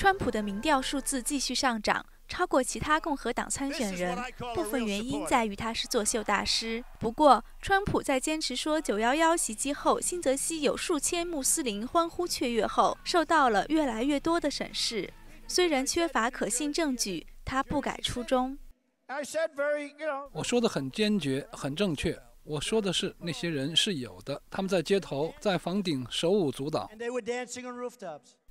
川普的民调数字继续上涨，超过其他共和党参选人。部分原因在于他是作秀大师。不过，川普在坚持说 “911” 袭击后，新泽西有数千穆斯林欢呼雀跃后，受到了越来越多的审视。虽然缺乏可信证据，他不改初衷。我说的很坚决，很正确。我说的是那些人是有的，他们在街头、在房顶手舞足蹈。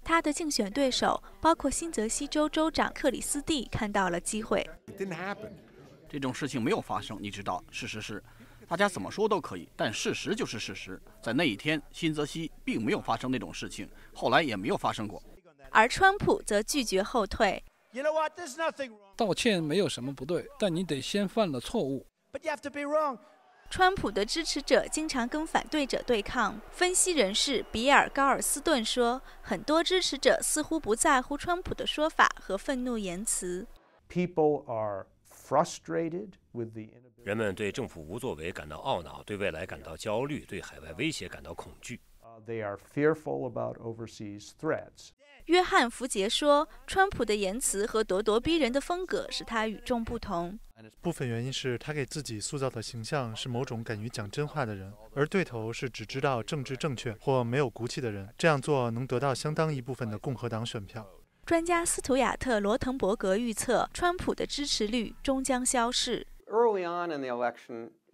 他的竞选对手包括新泽西州州长克里斯蒂看到了机会。这种事情没有发生，你知道，事实是，大家怎么说都可以，但事实就是事实。在那一天，新泽西并没有发生那种事情，后来也没有发生过。而川普则拒绝后退，道歉没有什么不对，但你得先犯了错误。川普的支持者经常跟反对者对抗。分析人士比尔·高尔斯顿说：“很多支持者似乎不在乎川普的说法和愤怒言辞。”人们对政府无作为感到懊恼，对未来感到焦虑，对海外威胁感到恐惧。overseas threats. 约翰·福杰说：“川普的言辞和咄咄逼人的风格使他与众不同。部分原因是他给自己塑造的形象是某种敢于讲真话的人，而对头是只知道政治正确或没有骨气的人。这样做能得到相当一部分的共和党选票。”专家斯图亚特·罗滕伯格预测，川普的支持率终将消逝。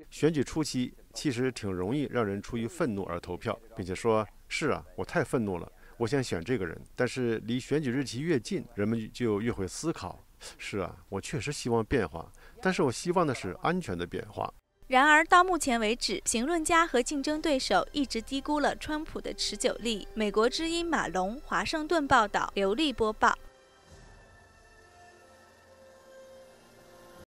选举初期其实挺容易让人出于愤怒而投票，并且说：是啊，我太愤怒了。我想选这个人，但是离选举日期越近，人们就越会思考。是啊，我确实希望变化，但是我希望的是安全的变化。然而到目前为止，评论家和竞争对手一直低估了川普的持久力。美国之音马龙，华盛顿报道，流利播报。